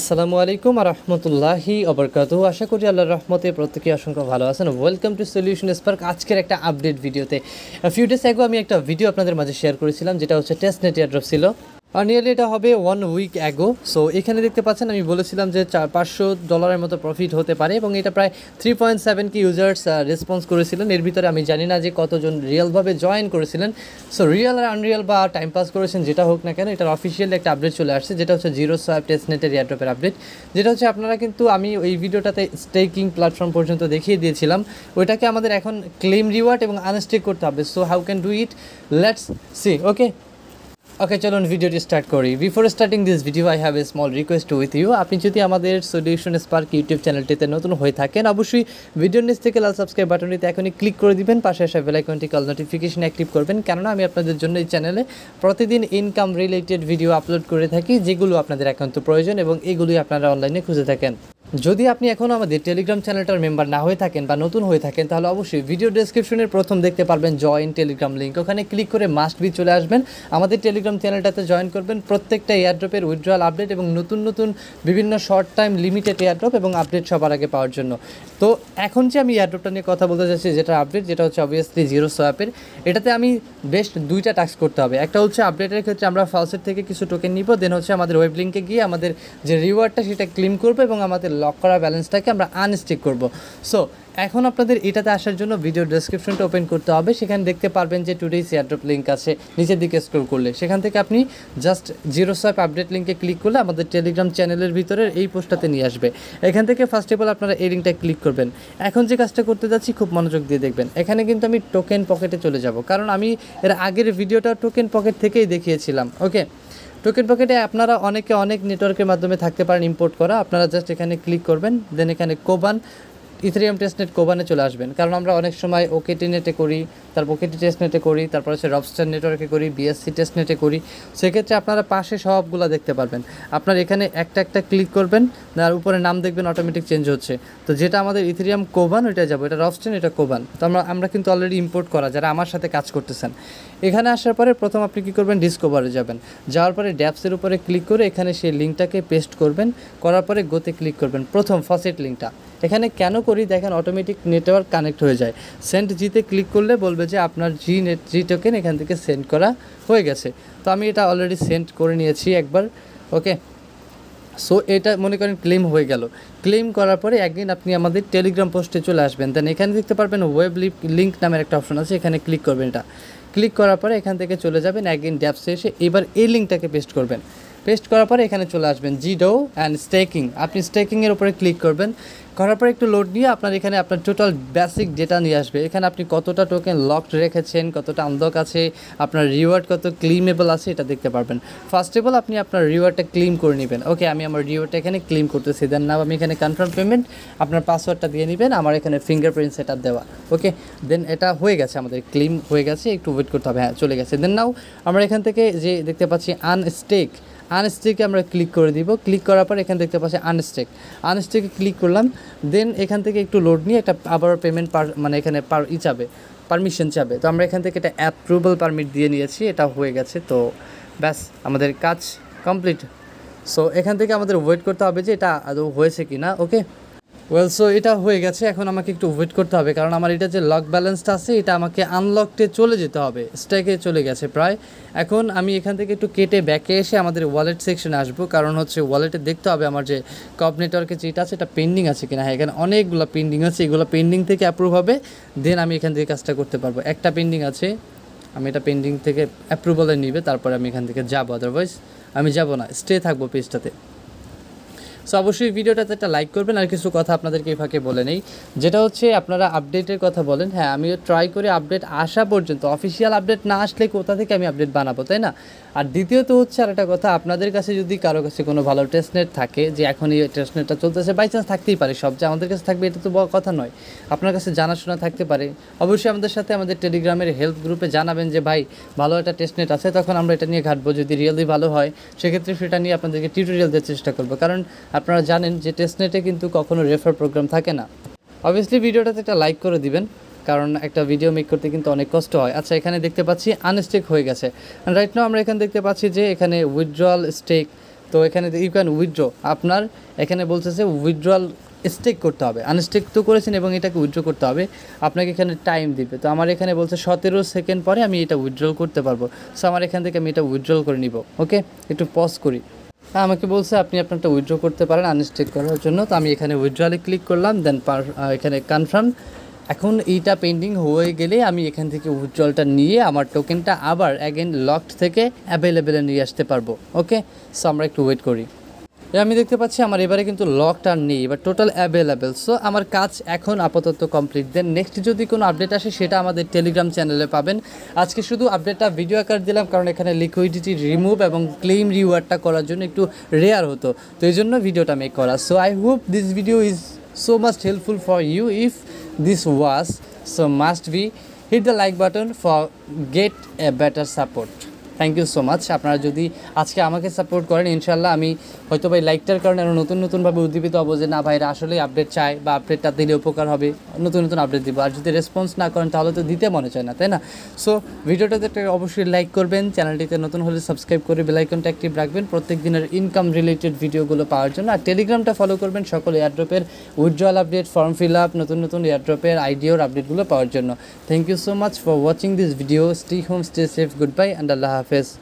আসসালামু আলাইকুম রহমতুল্লাহি অবরকাত আশা করি আল্লাহর রহমতে প্রত্যেকে অসংখ্য ভালো আছেন ওয়েলকাম টু সলিউশন স্পার্ক আজকের একটা আপডেট ভিডিওতে ফিউ ডেস আগে আমি একটা ভিডিও আপনাদের মাঝে শেয়ার করেছিলাম যেটা হচ্ছে টেস্ট নেট এয়ারড্রপ ছিল আর নিয়ারলি এটা হবে ওয়ান উইক অ্যাগো সো এখানে দেখতে পাচ্ছেন আমি বলেছিলাম যে চার পাঁচশো ডলারের মতো প্রফিট হতে পারে এবং এটা প্রায় three point seven K users response করেছিলেন এর ভিতরে আমি জানি না যে কতজন রিয়েলভাবে জয়েন করেছিলেন সো রিয়েল আর আনরিয়েল বা টাইম পাস করেছেন যেটা হোক না কেন এটার অফিসিয়ালি একটা আপডেট চলে আসছে যেটা হচ্ছে জিরো টেস্ট টেস্টনেটের ইয়ারড্রপের আপডেট যেটা হচ্ছে আপনারা কিন্তু আমি এই ভিডিওটাতে স্টেকিং প্ল্যাটফর্ম পর্যন্ত দেখিয়ে দিয়েছিলাম ওইটাকে আমাদের এখন ক্লেম রিওয়ার্ড এবং আনস্টেক করতে হবে so how can do it let's see okay okay চলুন ভিডিওটি স্টার্ট করি before starting this video I have a small request with you আপনি যদি আমাদের সলিউশন স্পার্ক ইউটিউব চ্যানেলটিতে নতুন হয়ে থাকেন অবশ্যই ভিডিওর নিচ থেকে লাল সাবস্ক্রাইব বাটনটিতে এখনই ক্লিক করে দিবেন পাশে আসা বেলাইকনটি কল নোটিফিকেশন অ্যাক্টিভ করবেন কেননা আমি আপনাদের জন্য এই চ্যানেলে প্রতিদিন ইনকাম রিলেটেড ভিডিও আপলোড করে থাকি যেগুলো আপনাদের একান্ত প্রয়োজন এবং এগুলোই আপনারা অনলাইনে খুঁজে থাকেন যদি আপনি এখনও আমাদের টেলিগ্রাম চ্যানেলটার মেম্বার না হয়ে থাকেন বা নতুন হয়ে থাকেন তাহলে অবশ্যই ভিডিও ডেসক্রিপশনের প্রথম দেখতে পারবেন জয়েন টেলিগ্রাম লিঙ্ক ওখানে ক্লিক করে মাস্ট বি চলে আসবেন আমাদের টেলিগ্রাম চ্যানেলটাতে জয়েন করবেন প্রত্যেকটা এয়ারড্রপের উইথড্রয়াল আপডেট এবং নতুন নতুন বিভিন্ন শর্ট টাইম লিমিটেড এয়ারড্রপ এবং আপডেট সবার আগে পাওয়ার জন্য তো এখন যে আমি এয়ারড্রপটা নিয়ে কথা বলতে চাচ্ছি যেটা আপডেট যেটা হচ্ছে অবভিয়াসলি জিরো সোয়াপের এটাতে আমি বেস্ট দুইটা টাস্ক করতে হবে একটা হচ্ছে আপডেটের ক্ষেত্রে আমরা ফার্স্টের থেকে কিছু টোকেন নিব দেন হচ্ছে আমাদের ওয়েব লিঙ্কে গিয়ে আমাদের যে রিওয়ার্ডটা সেটা ক্লেম করবো এবং আমাদের লক করা ব্যালেন্সটাকে আমরা আনস্টিক করব সো এখন আপনাদের এটাতে আসার জন্য ভিডিও ডেসক্রিপশনটা ওপেন করতে হবে সেখানে দেখতে পারবেন যে টুডেই সিয়ারড্রপ লিঙ্ক আছে নিচের দিকে স্ক্রোল করলে সেখান থেকে আপনি জাস্ট জিরো সোয়াপ আপডেট লিঙ্কে ক্লিক করলে আমাদের টেলিগ্রাম চ্যানেলের ভিতরে এই পোস্টটাতে নিয়ে আসবে এখান থেকে ফার্স্ট অফ অল আপনারা এই লিঙ্কটা ক্লিক করবেন এখন যে কাজটা করতে যাচ্ছি খুব মনোযোগ দিয়ে দেখবেন এখানে কিন্তু আমি টোকেন পকেটে চলে যাব কারণ আমি এর আগের ভিডিওটা টোকেন পকেট থেকেই দেখিয়েছিলাম ওকে টোকেন পকেটে আপনারা অনেকে অনেক নেটওয়ার্কের মাধ্যমে থাকতে পারেন ইম্পোর্ট করা আপনারা জাস্ট এখানে ক্লিক করবেন দেন এখানে কোবান ইথেরিয়াম টেস্টনেট কোবানে চলে আসবেন কারণ আমরা অনেক সময় ওকেটি নেটে করি তারপর ওকেটি টেস্টনেটে করি তারপর হচ্ছে রবস্টার নেটওয়ার্কে করি বিএসসি টেস্টনেটে করি সেক্ষেত্রে আপনারা পাশে সবগুলো দেখতে পারবেন আপনার এখানে একটা একটা ক্লিক করবেন আর উপরে নাম দেখবেন অটোমেটিক চেঞ্জ হচ্ছে তো যেটা আমাদের ইথেরিয়াম কোবান ওইটা যাবো এটা রবস্টেন এটা কোবান তো আমরা আমরা কিন্তু অলরেডি ইম্পোর্ট করা যারা আমার সাথে কাজ করতেছেন এখানে আসার পরে প্রথম আপনি কী করবেন ডিসকোভারে যাবেন যাওয়ার পরে ড্যাপসের উপরে ক্লিক করে এখানে সেই লিঙ্কটাকে পেস্ট করবেন করার পরে গোতে ক্লিক করবেন প্রথম ফসেট লিঙ্কটা এখানে কেন করি দেখেন অটোমেটিক নেটওয়ার্ক কানেক্ট হয়ে যায় সেন্ট জিতে ক্লিক করলে বলবে যে আপনার জি নেট জি টোকেন এখান থেকে সেন্ড করা হয়ে গেছে তো আমি এটা অলরেডি সেন্ড করে নিয়েছি একবার ওকে সো এটা মনে করেন ক্লেম হয়ে গেল ক্লেম করার পরে একদিন আপনি আমাদের টেলিগ্রাম পোস্টে চলে আসবেন দেন এখানে দেখতে পারবেন ওয়েব লিঙ্ক নামের একটা অপশন আছে এখানে ক্লিক করবেন এটা ক্লিক করার পরে এখান থেকে চলে যাবেন একদিন ড্যাপসে এসে এবার এই লিঙ্কটাকে পেস্ট করবেন পেস্ট করার পরে এখানে চলে আসবেন জিডো অ্যান্ড স্টেকিং আপনি স্টেকিংয়ের উপরে ক্লিক করবেন করার পর একটু লোড নিয়ে আপনার এখানে আপনার টোটাল বেসিক ডেটা নিয়ে আসবে এখানে আপনি কতটা টোকেন লকড রেখেছেন কতটা আনলক আছে আপনার রিওয়ার্ড কত ক্লিমেবল আছে এটা দেখতে পারবেন ফার্স্ট অফ অল আপনি আপনার রিওয়ার্ডটা ক্লিম করে নেবেন ওকে আমি আমার রিওয়ার্ডটা এখানে ক্লিম করতেছি দেন নাম আমি এখানে কনফার্ম পেমেন্ট আপনার পাসওয়ার্ডটা দিয়ে নেবেন আমার এখানে ফিঙ্গারপ্রিন্ট সেট দেওয়া ওকে দেন এটা হয়ে গেছে আমাদের ক্লিম হয়ে গেছে একটু ওয়েট করতে হবে হ্যাঁ চলে গেছে দেন নাও আমরা এখান থেকে যে দেখতে পাচ্ছি আনস্টেক আনস্টেকে আমরা ক্লিক করে দিব ক্লিক করার পর এখানে দেখতে পাচ্ছি আনস্টেক আনস্টেকে ক্লিক করলাম দেন এখান থেকে একটু লোড নিয়ে একটা আবার পেমেন্ট পার মানে এখানে পার ই চাবে পারমিশন চাবে তো আমরা এখান থেকে এটা অ্যাপ্রুভাল পারমিট দিয়ে নিয়েছি এটা হয়ে গেছে তো ব্যাস আমাদের কাজ কমপ্লিট সো এখান থেকে আমাদের ওয়েট করতে হবে যে এটা আদৌ হয়েছে কি না ওকে ওয়েল সো এটা হয়ে গেছে এখন আমাকে একটু ওয়েট করতে হবে কারণ আমার এটা যে লক ব্যালেন্সটা আছে এটা আমাকে আনলকটে চলে যেতে হবে স্ট্যাকে চলে গেছে প্রায় এখন আমি এখান থেকে একটু কেটে ব্যাকে এসে আমাদের ওয়ালেট সেকশনে আসবো কারণ হচ্ছে ওয়ালেটে দেখতে হবে আমার যে কপ নেটওয়ার্কে যেটা আছে এটা পেন্ডিং আছে কিনা হ্যাঁ এখানে অনেকগুলো পেন্ডিং আছে এগুলো পেন্ডিং থেকে অ্যাপ্রুভ হবে দেন আমি এখান থেকে কাজটা করতে পারবো একটা পেন্ডিং আছে আমি এটা পেন্ডিং থেকে অ্যাপ্রুভালে নিবে তারপরে আমি এখান থেকে যাবো আদারওয়াইজ আমি যাব না স্টে থাকবো পেজটাতে সো অবশ্যই ভিডিওটাতে একটা লাইক করবেন আর কিছু কথা আপনাদেরকে এই ফাঁকে বলে নেই যেটা হচ্ছে আপনারা আপডেটের কথা বলেন হ্যাঁ আমিও ট্রাই করে আপডেট আসা পর্যন্ত অফিসিয়াল আপডেট না আসলে কোথা থেকে আমি আপডেট বানাবো তাই না আর দ্বিতীয়ত হচ্ছে আর একটা কথা আপনাদের কাছে যদি কারো কাছে কোনো ভালো টেস্টনেট থাকে যে এখন এই টেস্টনেটটা চলতেছে বাই চান্স থাকতেই পারে সব যে আমাদের কাছে থাকবে এটা তো কথা নয় আপনার কাছে জানাশোনা থাকতে পারে অবশ্যই আমাদের সাথে আমাদের টেলিগ্রামের হেল্প গ্রুপে জানাবেন যে ভাই ভালো একটা টেস্টনেট আছে তখন আমরা এটা নিয়ে ঘাটবো যদি রিয়েলি ভালো হয় সেক্ষেত্রে সেটা নিয়ে আপনাদেরকে টিউটোরিয়াল দেওয়ার চেষ্টা করবো কারণ আপনারা জানেন যে টেস্টনেটে কিন্তু কখনো রেফার প্রোগ্রাম থাকে না অবভিয়াসলি ভিডিওটাতে একটা লাইক করে দিবেন কারণ একটা ভিডিও মেক করতে কিন্তু অনেক কষ্ট হয় আচ্ছা এখানে দেখতে পাচ্ছি আনস্টেক হয়ে গেছে রাইট নাও আমরা এখানে দেখতে পাচ্ছি যে এখানে উইথড্রয়াল স্টেক তো এখানে ইউ ক্যান উইথড্র আপনার এখানে বলছে যে উইথড্রয়াল স্টেক করতে হবে আনস্টেক তো করেছেন এবং এটাকে উইথড্র করতে হবে আপনাকে এখানে টাইম দিবে তো আমার এখানে বলছে সতেরো সেকেন্ড পরে আমি এটা উইথড্রল করতে পারবো সো আমার এখান থেকে আমি এটা উইথড্রল করে নিব ওকে একটু পজ করি হ্যাঁ আমাকে বলছে আপনি আপনারটা উইথড্র করতে পারেন আনস্টেক করার জন্য তো আমি এখানে উইথড্রলে ক্লিক করলাম দেন এখানে কনফার্ম এখন এইটা পেন্ডিং হয়ে গেলে আমি এখান থেকে উজ্জ্বলটা নিয়ে আমার টোকেনটা আবার অ্যাগেন লকড থেকে অ্যাভেলেবেলে নিয়ে আসতে পারবো ওকে সো আমরা একটু ওয়েট করি আমি দেখতে পাচ্ছি আমার এবারে কিন্তু লকড আর নেই এবার টোটাল অ্যাভেলেবেল সো আমার কাজ এখন আপাতত কমপ্লিট দেন নেক্সট যদি কোনো আপডেট আসে সেটা আমাদের টেলিগ্রাম চ্যানেলে পাবেন আজকে শুধু আপডেটটা ভিডিও আকার দিলাম কারণ এখানে লিকুইডিটি রিমুভ এবং ক্লেম রিওয়ার্ডটা করার জন্য একটু রেয়ার হতো তো এই জন্য ভিডিওটা মেক করা so I hope this video is so must helpful for you if this was so must be hit the like button for get a better support thank you so much আপনারা যদি আজকে আমাকে support করেন ইনশাল্লাহ আমি হয়তো ভাই লাইকটার কারণে আরও নতুন নতুনভাবে উদ্দীপিত হবো যে না ভাইরা আসলে আপডেট চায় বা আপডেটটা দিলে উপকার হবে নতুন নতুন আপডেট দিব আর যদি রেসপন্স না করেন তাহলে তো দিতে মনে চায় না তাই না সো ভিডিওটাতে অবশ্যই লাইক করবেন চ্যানেলটিতে নতুন হলে সাবস্ক্রাইব করে বেলাইকনটা অ্যাক্টিভ রাখবেন প্রত্যেক দিনের ইনকাম রিলেটেড ভিডিওগুলো পাওয়ার জন্য আর টেলিগ্রামটা ফলো করবেন সকল এয়ারড্রপের উজ্জ্বল আপডেট ফর্ম ফিল আপ নতুন নতুন এয়ারড্রপের আইডিওর আপডেটগুলো পাওয়ার জন্য thank you so much for watching this video stay home stay safe goodbye and আল্লাহ হাফিজ Is.